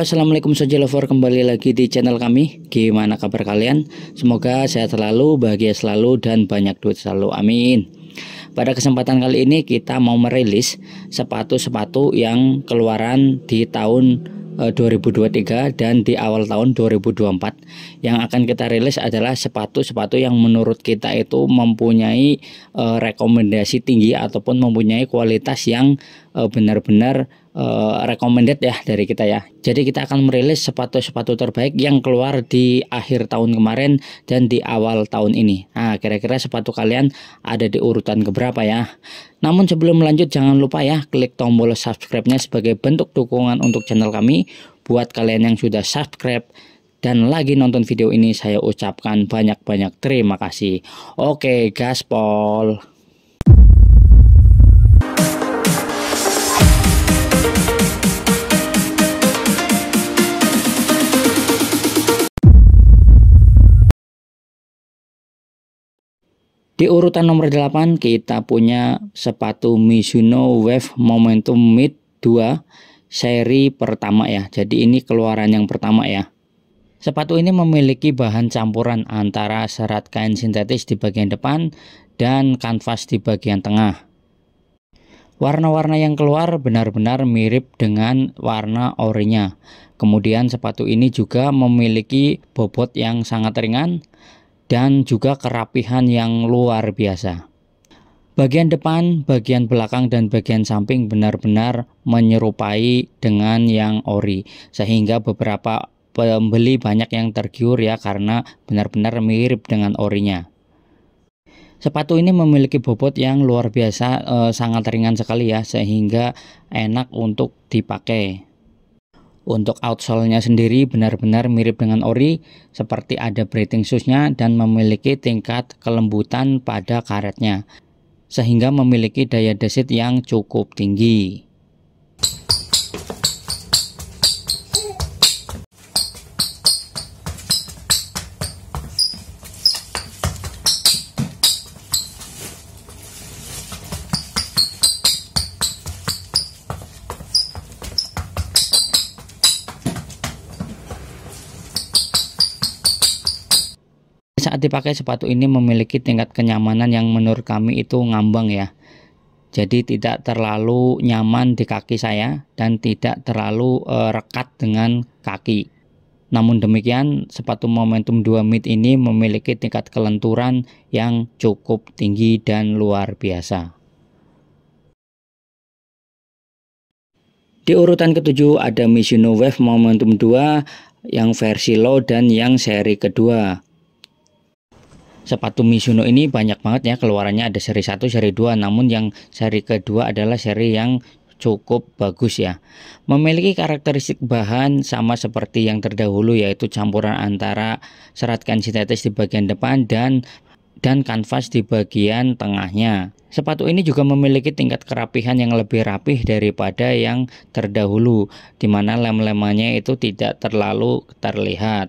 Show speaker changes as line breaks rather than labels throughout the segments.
Assalamualaikum Soji Lover kembali lagi di channel kami Gimana kabar kalian? Semoga sehat selalu, bahagia selalu, dan banyak duit selalu Amin Pada kesempatan kali ini kita mau merilis sepatu-sepatu yang keluaran di tahun 2023 e, dan di awal tahun 2024 yang akan kita rilis adalah sepatu-sepatu yang menurut kita itu mempunyai e, rekomendasi tinggi ataupun mempunyai kualitas yang e, benar-benar Eh, recommended ya dari kita ya. Jadi kita akan merilis sepatu-sepatu terbaik yang keluar di akhir tahun kemarin dan di awal tahun ini. Nah, kira-kira sepatu kalian ada di urutan keberapa ya? Namun sebelum lanjut jangan lupa ya klik tombol subscribe-nya sebagai bentuk dukungan untuk channel kami. Buat kalian yang sudah subscribe dan lagi nonton video ini saya ucapkan banyak-banyak terima kasih. Oke, gaspol. Di urutan nomor 8 kita punya sepatu Mizuno Wave Momentum Mid 2 seri pertama ya. Jadi ini keluaran yang pertama ya. Sepatu ini memiliki bahan campuran antara serat kain sintetis di bagian depan dan kanvas di bagian tengah. Warna-warna yang keluar benar-benar mirip dengan warna orinya. Kemudian sepatu ini juga memiliki bobot yang sangat ringan dan juga kerapihan yang luar biasa. Bagian depan, bagian belakang, dan bagian samping benar-benar menyerupai dengan yang ori, sehingga beberapa pembeli banyak yang tergiur ya karena benar-benar mirip dengan orinya. Sepatu ini memiliki bobot yang luar biasa, e, sangat ringan sekali ya, sehingga enak untuk dipakai. Untuk outsole-nya sendiri benar-benar mirip dengan ori seperti ada shoes-nya dan memiliki tingkat kelembutan pada karetnya sehingga memiliki daya desit yang cukup tinggi. saat dipakai sepatu ini memiliki tingkat kenyamanan yang menurut kami itu ngambang ya jadi tidak terlalu nyaman di kaki saya dan tidak terlalu e, rekat dengan kaki. Namun demikian, sepatu Momentum 2 Mid ini memiliki tingkat kelenturan yang cukup tinggi dan luar biasa. Di urutan ketujuh ada Mizuno Wave Momentum 2 yang versi low dan yang seri kedua sepatu Mizuno ini banyak banget ya keluarannya ada seri 1 seri 2 namun yang seri kedua adalah seri yang cukup bagus ya. Memiliki karakteristik bahan sama seperti yang terdahulu yaitu campuran antara serat kain sintetis di bagian depan dan dan kanvas di bagian tengahnya. Sepatu ini juga memiliki tingkat kerapihan yang lebih rapih daripada yang terdahulu dimana lem-lemannya itu tidak terlalu terlihat.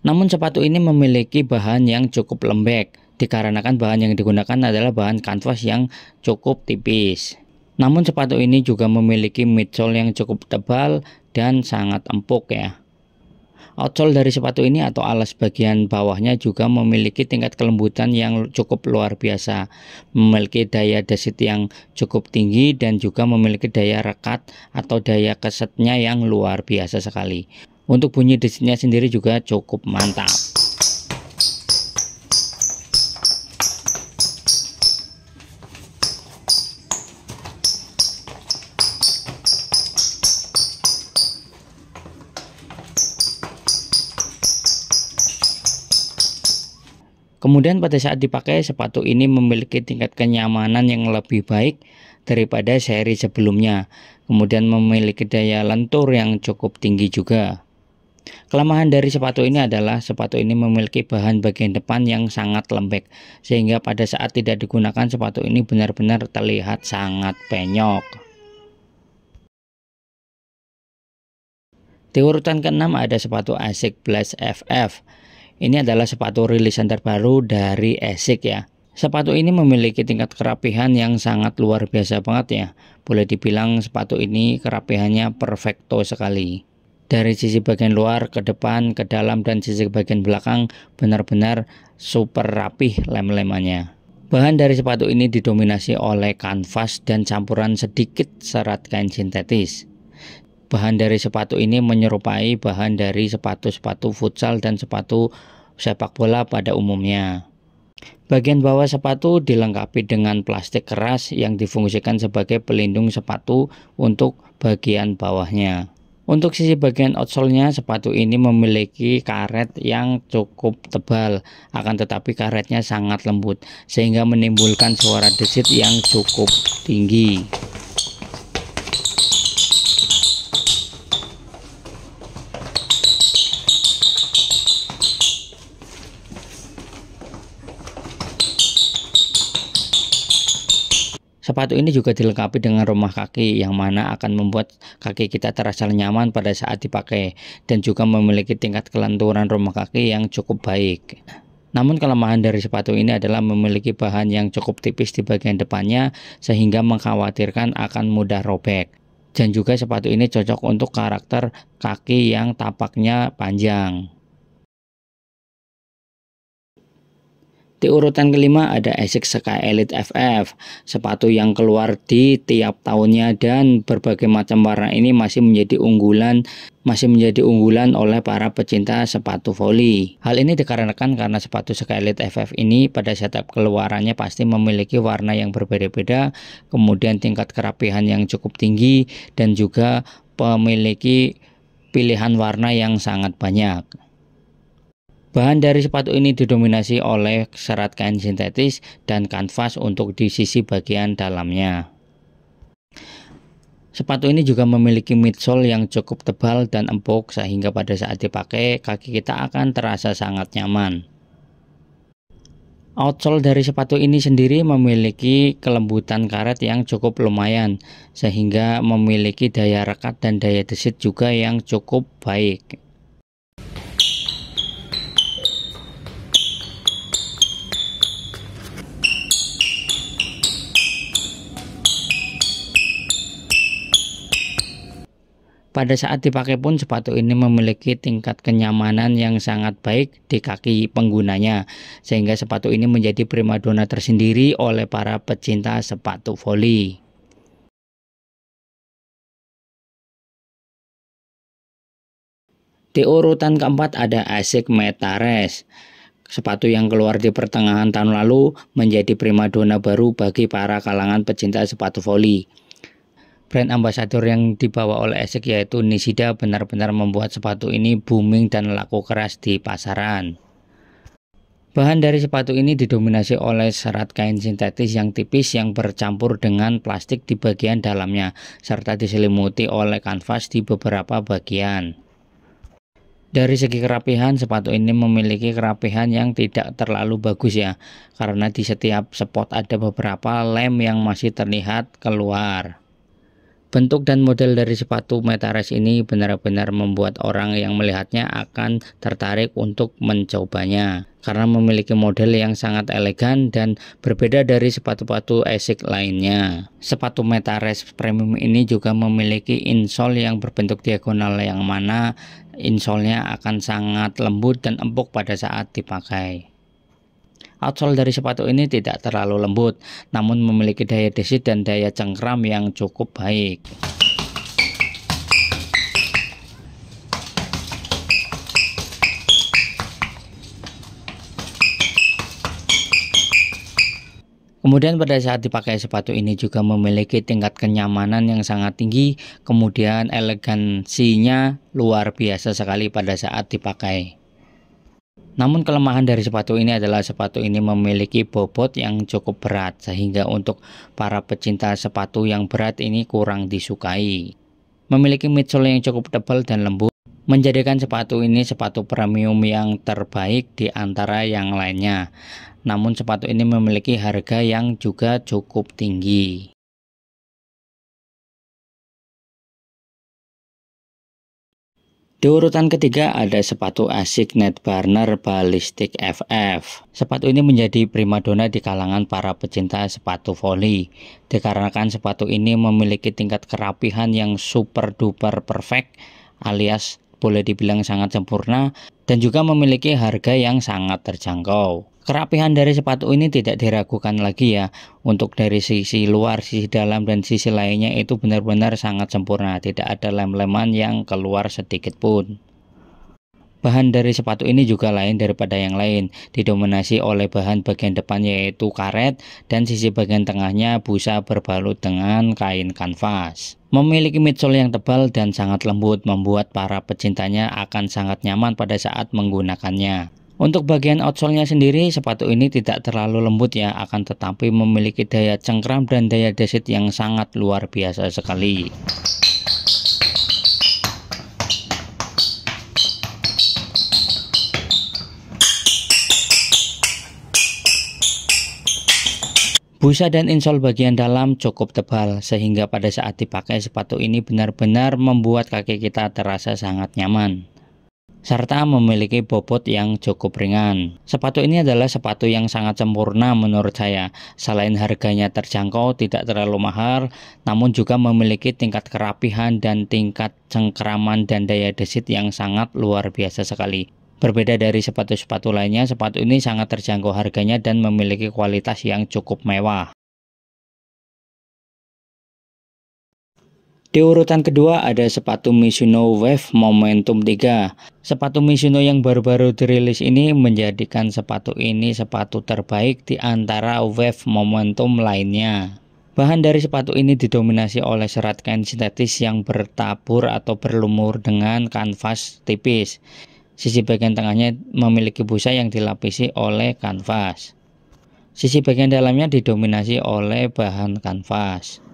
Namun sepatu ini memiliki bahan yang cukup lembek dikarenakan bahan yang digunakan adalah bahan kanvas yang cukup tipis. Namun sepatu ini juga memiliki midsole yang cukup tebal dan sangat empuk ya. Outsole dari sepatu ini atau alas bagian bawahnya juga memiliki tingkat kelembutan yang cukup luar biasa, memiliki daya desit yang cukup tinggi dan juga memiliki daya rekat atau daya kesetnya yang luar biasa sekali. Untuk bunyi desitnya sendiri juga cukup mantap. Kemudian pada saat dipakai sepatu ini memiliki tingkat kenyamanan yang lebih baik daripada seri sebelumnya. Kemudian memiliki daya lentur yang cukup tinggi juga. Kelemahan dari sepatu ini adalah sepatu ini memiliki bahan bagian depan yang sangat lembek sehingga pada saat tidak digunakan sepatu ini benar-benar terlihat sangat penyok. Di urutan ke-6 ada sepatu ASICS Blast FF. Ini adalah sepatu rilisan terbaru dari ASICS ya. Sepatu ini memiliki tingkat kerapihan yang sangat luar biasa banget ya. Boleh dibilang sepatu ini kerapihannya perfecto sekali dari sisi bagian luar ke depan ke dalam dan sisi bagian belakang benar-benar super rapih lem-lemannya Bahan dari sepatu ini didominasi oleh kanvas dan campuran sedikit serat kain sintetis. Bahan dari sepatu ini menyerupai bahan dari sepatu-sepatu futsal dan sepatu sepak bola pada umumnya. Bagian bawah sepatu dilengkapi dengan plastik keras yang difungsikan sebagai pelindung sepatu untuk bagian bawahnya. Untuk sisi bagian outsole-nya, sepatu ini memiliki karet yang cukup tebal, akan tetapi karetnya sangat lembut, sehingga menimbulkan suara desit yang cukup tinggi. Sepatu ini juga dilengkapi dengan rumah kaki yang mana akan membuat kaki kita terasa nyaman pada saat dipakai dan juga memiliki tingkat kelenturan rumah kaki yang cukup baik. Namun kelemahan dari sepatu ini adalah memiliki bahan yang cukup tipis di bagian depannya sehingga mengkhawatirkan akan mudah robek. Dan juga sepatu ini cocok untuk karakter kaki yang tapaknya panjang. Di urutan kelima ada Asics Sky Elite FF, sepatu yang keluar di tiap tahunnya dan berbagai macam warna ini masih menjadi unggulan masih menjadi unggulan oleh para pecinta sepatu voli. Hal ini dikarenakan karena sepatu Sky Elite FF ini pada setiap keluarannya pasti memiliki warna yang berbeda-beda, kemudian tingkat kerapihan yang cukup tinggi dan juga memiliki pilihan warna yang sangat banyak. Bahan dari sepatu ini didominasi oleh serat kain sintetis dan kanvas untuk di sisi bagian dalamnya. Sepatu ini juga memiliki midsole yang cukup tebal dan empuk sehingga pada saat dipakai kaki kita akan terasa sangat nyaman. Outsole dari sepatu ini sendiri memiliki kelembutan karet yang cukup lumayan sehingga memiliki daya rekat dan daya desit juga yang cukup baik. Pada saat dipakai pun sepatu ini memiliki tingkat kenyamanan yang sangat baik di kaki penggunanya sehingga sepatu ini menjadi primadona tersendiri oleh para pecinta sepatu voli. Di urutan keempat ada Asik Metares. Sepatu yang keluar di pertengahan tahun lalu menjadi primadona baru bagi para kalangan pecinta sepatu voli brand ambassador yang dibawa oleh Essex yaitu Nishida benar-benar membuat sepatu ini booming dan laku keras di pasaran. Bahan dari sepatu ini didominasi oleh serat kain sintetis yang tipis yang bercampur dengan plastik di bagian dalamnya serta diselimuti oleh kanvas di beberapa bagian. Dari segi kerapihan, sepatu ini memiliki kerapihan yang tidak terlalu bagus ya, karena di setiap spot ada beberapa lem yang masih terlihat keluar. Bentuk dan model dari sepatu Metares ini benar-benar membuat orang yang melihatnya akan tertarik untuk mencobanya karena memiliki model yang sangat elegan dan berbeda dari sepatu-sepatu Asics lainnya. Sepatu Metares Premium ini juga memiliki insole yang berbentuk diagonal yang mana insole-nya akan sangat lembut dan empuk pada saat dipakai. Outsole dari sepatu ini tidak terlalu lembut, namun memiliki daya desit dan daya cengkram yang cukup baik. Kemudian pada saat dipakai sepatu ini juga memiliki tingkat kenyamanan yang sangat tinggi, kemudian elegansinya luar biasa sekali pada saat dipakai. Namun kelemahan dari sepatu ini adalah sepatu ini memiliki bobot yang cukup berat sehingga untuk para pecinta sepatu yang berat ini kurang disukai. Memiliki midsole yang cukup tebal dan lembut menjadikan sepatu ini sepatu premium yang terbaik di antara yang lainnya. Namun sepatu ini memiliki harga yang juga cukup tinggi. Di urutan ketiga ada sepatu asik Net Ballistic FF. Sepatu ini menjadi primadona di kalangan para pecinta sepatu voli. Dikarenakan sepatu ini memiliki tingkat kerapihan yang super duper perfect alias boleh dibilang sangat sempurna dan juga memiliki harga yang sangat terjangkau. Kerapihan dari sepatu ini tidak diragukan lagi ya. Untuk dari sisi luar, sisi dalam dan sisi lainnya itu benar-benar sangat sempurna, tidak ada lem-leman yang keluar sedikit pun. Bahan dari sepatu ini juga lain daripada yang lain, didominasi oleh bahan bagian depan yaitu karet dan sisi bagian tengahnya busa berbalut dengan kain kanvas. Memiliki midsole yang tebal dan sangat lembut membuat para pecintanya akan sangat nyaman pada saat menggunakannya. Untuk bagian outsole-nya sendiri, sepatu ini tidak terlalu lembut ya, akan tetapi memiliki daya cengkram dan daya desit yang sangat luar biasa sekali. Busa dan insol bagian dalam cukup tebal sehingga pada saat dipakai sepatu ini benar-benar membuat kaki kita terasa sangat nyaman serta memiliki bobot yang cukup ringan. Sepatu ini adalah sepatu yang sangat sempurna menurut saya. Selain harganya terjangkau, tidak terlalu mahal, namun juga memiliki tingkat kerapihan dan tingkat cengkeraman dan daya desit yang sangat luar biasa sekali. Berbeda dari sepatu-sepatu lainnya, sepatu ini sangat terjangkau harganya dan memiliki kualitas yang cukup mewah. Di urutan kedua ada sepatu Mizuno Wave Momentum 3. Sepatu Mizuno yang baru-baru dirilis ini menjadikan sepatu ini sepatu terbaik di antara Wave Momentum lainnya. Bahan dari sepatu ini didominasi oleh serat kain sintetis yang bertabur atau berlumur dengan kanvas tipis. Sisi bagian tengahnya memiliki busa yang dilapisi oleh kanvas. Sisi bagian dalamnya didominasi oleh bahan kanvas.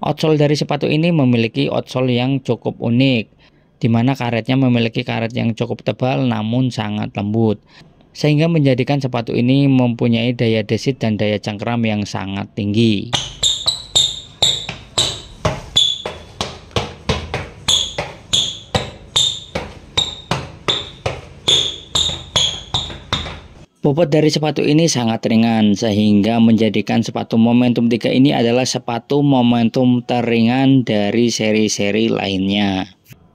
Outsole dari sepatu ini memiliki outsole yang cukup unik, di mana karetnya memiliki karet yang cukup tebal namun sangat lembut, sehingga menjadikan sepatu ini mempunyai daya desit dan daya cengkram yang sangat tinggi. Bobot dari sepatu ini sangat ringan sehingga menjadikan sepatu Momentum 3 ini adalah sepatu momentum teringan dari seri-seri lainnya.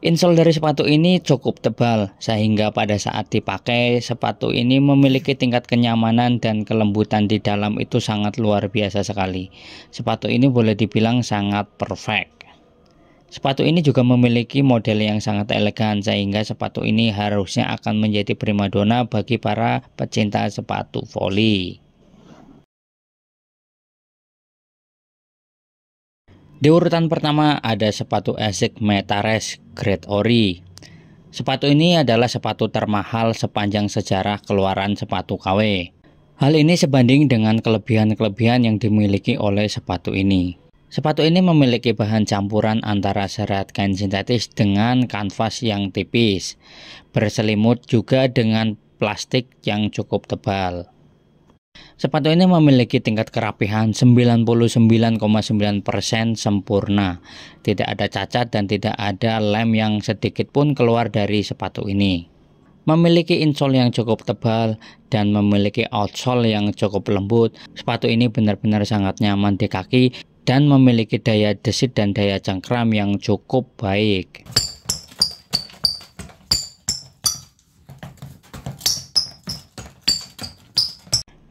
Insole dari sepatu ini cukup tebal sehingga pada saat dipakai sepatu ini memiliki tingkat kenyamanan dan kelembutan di dalam itu sangat luar biasa sekali. Sepatu ini boleh dibilang sangat perfect. Sepatu ini juga memiliki model yang sangat elegan sehingga sepatu ini harusnya akan menjadi primadona bagi para pecinta sepatu voli. Di urutan pertama ada sepatu Asics Metares Great Ori. Sepatu ini adalah sepatu termahal sepanjang sejarah keluaran sepatu KW. Hal ini sebanding dengan kelebihan-kelebihan yang dimiliki oleh sepatu ini. Sepatu ini memiliki bahan campuran antara serat kain sintetis dengan kanvas yang tipis, berselimut juga dengan plastik yang cukup tebal. Sepatu ini memiliki tingkat kerapihan 99,9% sempurna. Tidak ada cacat dan tidak ada lem yang sedikit pun keluar dari sepatu ini. Memiliki insole yang cukup tebal dan memiliki outsole yang cukup lembut, sepatu ini benar-benar sangat nyaman di kaki dan memiliki daya desit dan daya cengkram yang cukup baik.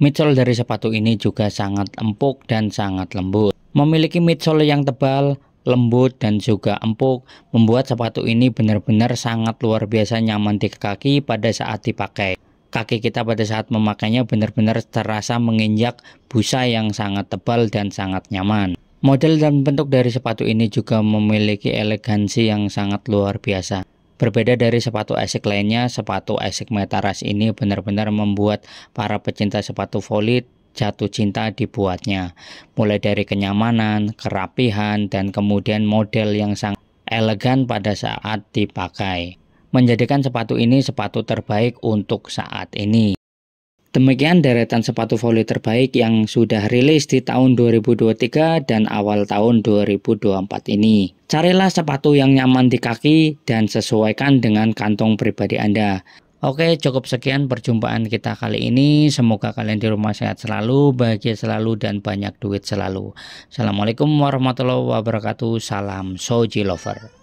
Midsole dari sepatu ini juga sangat empuk dan sangat lembut. Memiliki midsole yang tebal, lembut dan juga empuk membuat sepatu ini benar-benar sangat luar biasa nyaman di kaki pada saat dipakai. Kaki kita pada saat memakainya benar-benar terasa menginjak busa yang sangat tebal dan sangat nyaman. Model dan bentuk dari sepatu ini juga memiliki elegansi yang sangat luar biasa. Berbeda dari sepatu asik lainnya, sepatu asik Metaras ini benar-benar membuat para pecinta sepatu voli jatuh cinta dibuatnya. Mulai dari kenyamanan, kerapihan, dan kemudian model yang sangat elegan pada saat dipakai. Menjadikan sepatu ini sepatu terbaik untuk saat ini. Demikian deretan sepatu voli terbaik yang sudah rilis di tahun 2023 dan awal tahun 2024 ini. Carilah sepatu yang nyaman di kaki dan sesuaikan dengan kantong pribadi Anda. Oke, cukup sekian perjumpaan kita kali ini. Semoga kalian di rumah sehat selalu, bahagia selalu, dan banyak duit selalu. Assalamualaikum warahmatullahi wabarakatuh. Salam Soji Lover.